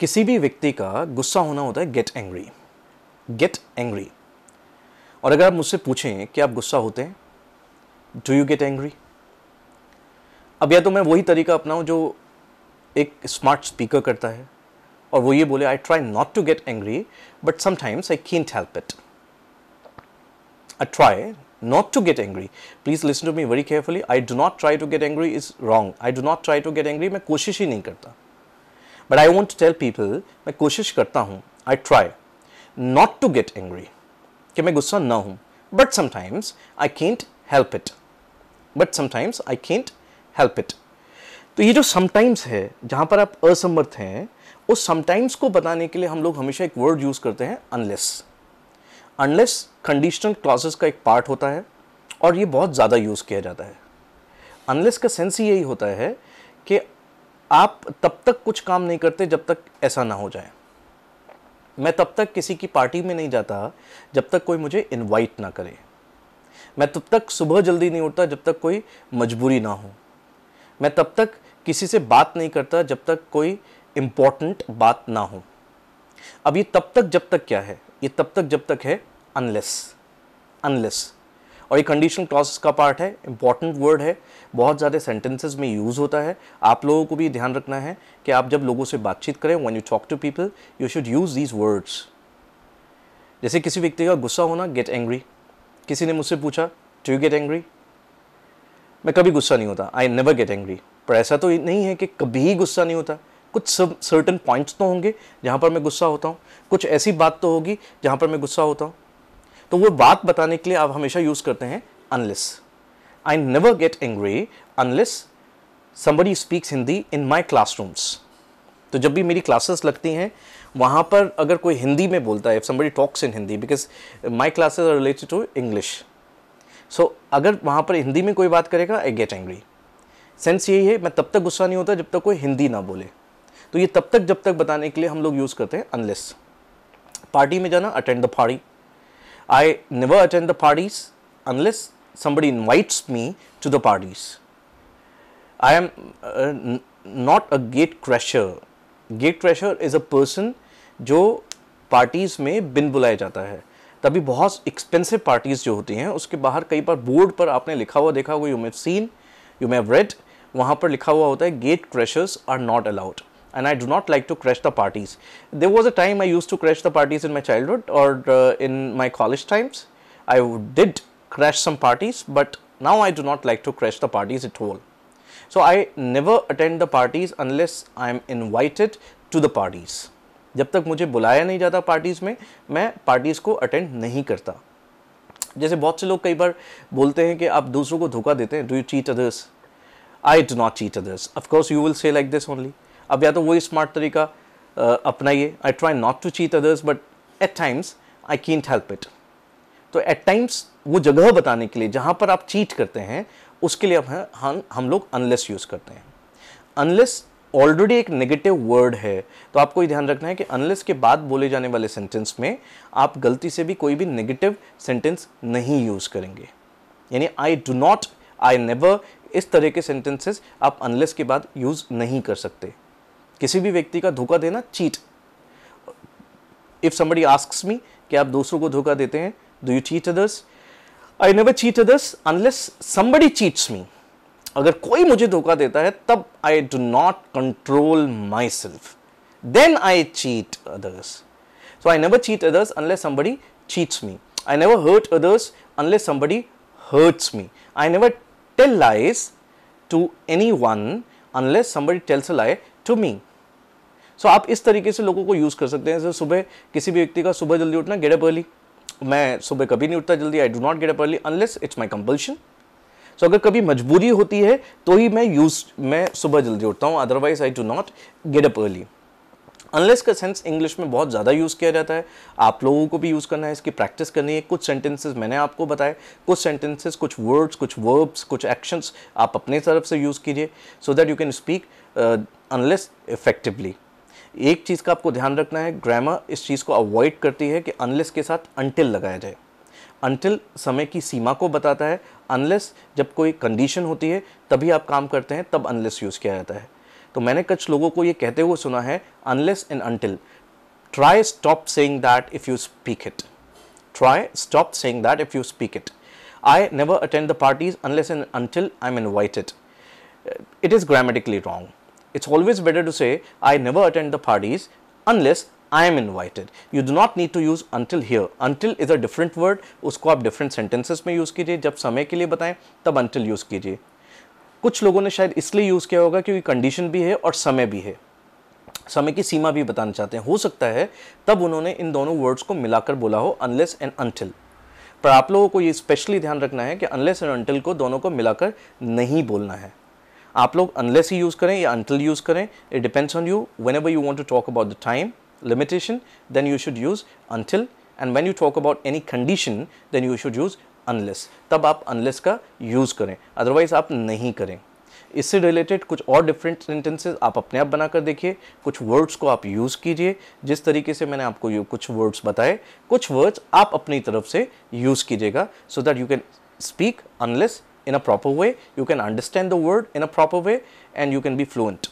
किसी भी व्यक्ति का गुस्सा होना होता है गेट एंग्री गेट एंग्री और अगर आप मुझसे पूछें कि आप गुस्सा होते हैं डू यू गेट एंग्री अब या तो मैं वही तरीका अपनाऊं जो एक स्मार्ट स्पीकर करता है और वो ये बोले I try not to get angry but sometimes I can't help it I try not to get angry please listen to me very carefully i do not try to get angry is wrong i do not try to get angry मैं कोशिश ही नहीं करता but I want tell people मैं कोशिश करता हूँ I try not to get angry कि मैं गुस्सा ना हूँ but sometimes I Kent help it but sometimes I Kent help it तो ये जो समटाइम्स है जहाँ पर आप असमर्थ हैं उस समटाइम्स को बताने के लिए हम लोग हमेशा एक वर्ड यूज़ करते हैं अनलेस अनलेस कंडीशनल क्लासेस का एक पार्ट होता है और ये बहुत ज़्यादा यूज़ किया जाता है अनलेस का सेंस ही यही होता है कि आप तब तक कुछ काम नहीं करते जब तक ऐसा ना हो जाए मैं तब तक किसी की पार्टी में नहीं जाता जब तक कोई मुझे इनवाइट ना करे मैं तब तक सुबह जल्दी नहीं उठता जब तक कोई मजबूरी ना हो मैं तब तक किसी से बात नहीं करता जब तक कोई इम्पॉर्टेंट बात ना हो अब ये तब तक जब तक क्या है ये तब तक जब तक है अनलेस अनलेस और ये कंडीशन क्लॉज का पार्ट है इंपॉर्टेंट वर्ड है बहुत ज़्यादा सेंटेंसेज में यूज़ होता है आप लोगों को भी ध्यान रखना है कि आप जब लोगों से बातचीत करें when you talk to people you should use these words जैसे किसी व्यक्ति का गुस्सा होना गेट एंग्री किसी ने मुझसे पूछा टू यू गेट एंग्री मैं कभी गुस्सा नहीं होता आई नेवर गेट एंग्री पर ऐसा तो नहीं है कि कभी ही गुस्सा नहीं होता कुछ सब सर्टन पॉइंट्स तो होंगे जहाँ पर मैं गुस्सा होता हूँ कुछ ऐसी बात तो होगी जहाँ पर मैं गुस्सा होता हूँ तो वो बात बताने के लिए आप हमेशा यूज करते हैं unless I never get angry unless somebody speaks Hindi in my classrooms तो जब भी मेरी क्लासेस लगती हैं वहाँ पर अगर कोई हिंदी में बोलता है if somebody talks in Hindi because my classes are related to English so अगर वहाँ पर हिंदी में कोई बात करेगा आई गेट एंग्री सेंस यही है मैं तब तक गुस्सा नहीं होता जब तक कोई हिंदी ना बोले तो ये तब तक जब तक बताने के लिए हम लोग यूज़ करते हैं अनलेस पार्टी में जाना attend the party I never attend the parties unless somebody invites me to the parties. I am uh, not a gate crasher. Gate crasher is a person जो पार्टीज़ में बिन बुलाया जाता है तभी बहुत एक्सपेंसिव पार्टीज़ जो होती हैं उसके बाहर कई बार बोर्ड पर आपने लिखा हुआ देखा होगा you may've seen you may've read वहाँ पर लिखा हुआ होता है gatecrashers are not allowed and I do not like to crash the parties. There was a time I used to crash the parties in my childhood or uh, in my college times. I did crash some parties, but now I do not like to crash the parties at all. So I never attend the parties unless I am invited to the parties. जब तक मुझे बुलाया नहीं जाता parties में मैं parties को attend नहीं करता जैसे बहुत से लोग कई बार बोलते हैं कि आप दूसरों को धोखा देते हैं do you cheat others I do not cheat others of course you will say like this only अब या तो वही स्मार्ट तरीका अपनाइए I try not to cheat others but at times I can't help it तो eight times वो जगह बताने के लिए जहाँ पर आप चीट करते हैं उसके लिए हम हम हम लोग अनलेस यूज़ करते हैं अनलेस ऑलरेडी एक नेगेटिव वर्ड है तो आपको ये ध्यान रखना है कि अनलेस के बाद बोले जाने वाले सेंटेंस में आप गलती से भी कोई भी नेगेटिव सेंटेंस नहीं यूज़ करेंगे यानी I do not I never इस तरह के सेंटेंसेस आप अनलेस के बाद यूज़ नहीं कर सकते किसी भी व्यक्ति का धोखा देना cheat if somebody ask me कि आप दूसरों को धोखा देते हैं do you cheat others I never cheat others unless somebody cheats me अगर कोई मुझे धोखा देता है तब I do not control myself then I cheat others so I never cheat others unless somebody cheats me I never hurt others unless somebody hurts me I never tell lies to anyone unless somebody tells a lie to so आप इस तरीके से लोगों को use कर सकते हैं जैसे सुबह किसी भी व्यक्ति का सुबह जल्दी उठना अप अर्ली मैं सुबह कभी नहीं उठता जल्दी I do not up early unless it's my compulsion so अगर कभी मजबूरी होती है तो ही मैं यूज मैं सुबह जल्दी उठता हूँ otherwise I do not up early unless का सेंस इंग्लिश में बहुत ज़्यादा यूज़ किया जाता है आप लोगों को भी यूज़ करना है इसकी प्रैक्टिस करनी है कुछ सेंटेंसेस मैंने आपको बताए कुछ सेंटेंसेस कुछ वर्ड्स कुछ वर्ब्स कुछ एक्शंस आप अपने तरफ से यूज़ कीजिए so that you can speak unless effectively एक चीज़ का आपको ध्यान रखना है ग्रामर इस चीज़ को अवॉइड करती है कि अनलेस के साथ अनटिल लगाया जाए अनटिल समय की सीमा को बताता है अनलेस जब कोई कंडीशन होती है तभी आप काम करते हैं तब अनलेस यूज़ किया जाता है तो मैंने कुछ लोगों को ये कहते हुए सुना है unless and until try stop saying that if you speak it try stop saying that if you speak it I never attend the parties unless and until I am invited it is grammatically wrong it's always better to say, I never attend the parties unless I am invited you do not need to use until here until is a different word उसको आप different sentences में use कीजिए जब समय के लिए बताएं तब until यूज़ कीजिए कुछ लोगों ने शायद इसलिए यूज़ किया होगा क्योंकि कंडीशन भी है और समय भी है समय की सीमा भी बताना चाहते हैं हो सकता है तब उन्होंने इन दोनों वर्ड्स को मिलाकर बोला हो अनलेस एंड अनटिल पर आप लोगों को ये स्पेशली ध्यान रखना है कि अनलेस एंड अनटिल को दोनों को मिलाकर नहीं बोलना है आप लोग अनलेस ही यूज़ करें या अनटिल यूज़ करें it depends on you whenever you want to talk about the time limitation then you should use until and when you talk about any condition then you should use unless तब आप unless का use करें otherwise आप नहीं करें इससे related कुछ और डिफरेंट सेंटेंसेज आप अपने आप बना कर देखिए कुछ वर्ड्स को आप यूज़ कीजिए जिस तरीके से मैंने आपको ये कुछ वर्ड्स बताए कुछ वर्ड्स आप अपनी तरफ से यूज़ कीजिएगा so that you can speak unless in a proper way, you can understand the word in a proper way and you can be fluent.